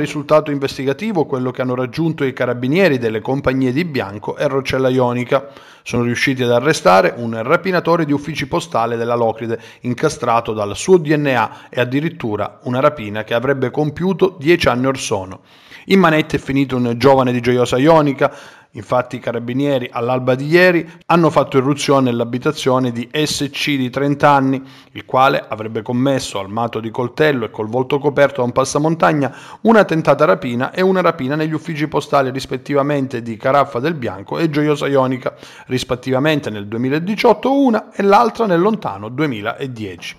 risultato investigativo quello che hanno raggiunto i carabinieri delle compagnie di Bianco e Roccella Ionica. Sono riusciti ad arrestare un rapinatore di uffici postale della Locride, incastrato dal suo DNA e addirittura una rapina che avrebbe compiuto dieci anni or sono. In manette è finito un giovane di Gioiosa Ionica, Infatti i carabinieri all'alba di ieri hanno fatto irruzione nell'abitazione di SC di 30 anni, il quale avrebbe commesso, armato di coltello e col volto coperto da un passamontagna, una tentata rapina e una rapina negli uffici postali rispettivamente di Caraffa del Bianco e Gioiosa Ionica, rispettivamente nel 2018 una e l'altra nel lontano 2010.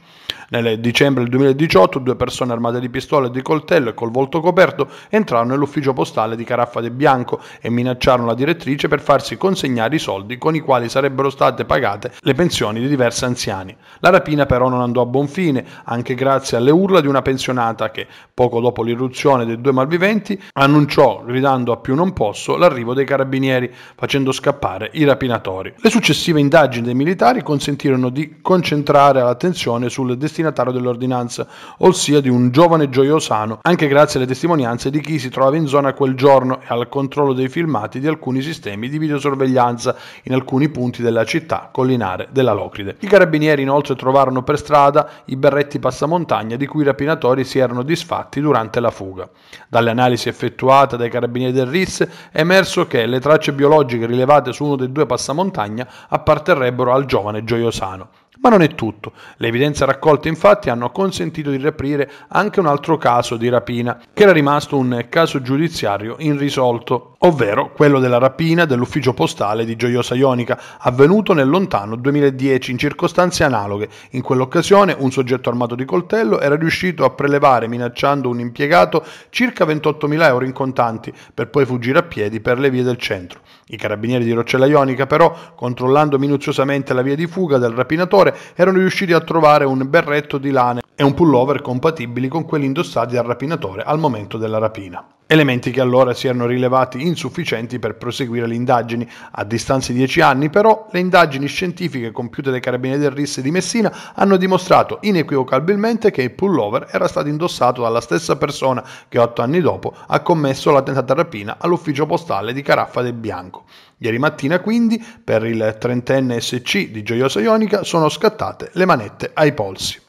Nel dicembre del 2018 due persone armate di pistola e di coltello e col volto coperto entrarono nell'ufficio postale di Caraffa del Bianco e minacciarono la direttrice per farsi consegnare i soldi con i quali sarebbero state pagate le pensioni di diversi anziani. La rapina però non andò a buon fine, anche grazie alle urla di una pensionata che, poco dopo l'irruzione dei due malviventi, annunciò, gridando a più non posso, l'arrivo dei carabinieri, facendo scappare i rapinatori. Le successive indagini dei militari consentirono di concentrare l'attenzione sul destinatario dell'ordinanza, ossia di un giovane gioiosano, anche grazie alle testimonianze di chi si trovava in zona quel giorno e al controllo dei filmati di alcuni alcuni sistemi di videosorveglianza in alcuni punti della città collinare della Locride. I carabinieri inoltre trovarono per strada i berretti passamontagna di cui i rapinatori si erano disfatti durante la fuga. Dalle analisi effettuate dai carabinieri del RIS è emerso che le tracce biologiche rilevate su uno dei due passamontagna apparterrebbero al giovane Gioiosano. Ma non è tutto. Le evidenze raccolte infatti hanno consentito di riaprire anche un altro caso di rapina, che era rimasto un caso giudiziario irrisolto, ovvero quello della rapina dell'ufficio postale di Gioiosa Ionica, avvenuto nel lontano 2010 in circostanze analoghe. In quell'occasione un soggetto armato di coltello era riuscito a prelevare, minacciando un impiegato, circa 28.000 euro in contanti, per poi fuggire a piedi per le vie del centro. I carabinieri di Roccella Ionica però, controllando minuziosamente la via di fuga del rapinatore, erano riusciti a trovare un berretto di lana e un pullover compatibili con quelli indossati dal rapinatore al momento della rapina. Elementi che allora si erano rilevati insufficienti per proseguire le indagini. A distanza di dieci anni, però, le indagini scientifiche compiute dai carabinieri del RIS di Messina hanno dimostrato inequivocabilmente che il pullover era stato indossato dalla stessa persona che otto anni dopo ha commesso la tentata rapina all'ufficio postale di Caraffa del Bianco. Ieri mattina, quindi, per il trentenne SC di Gioiosa Ionica sono scattate le manette ai polsi.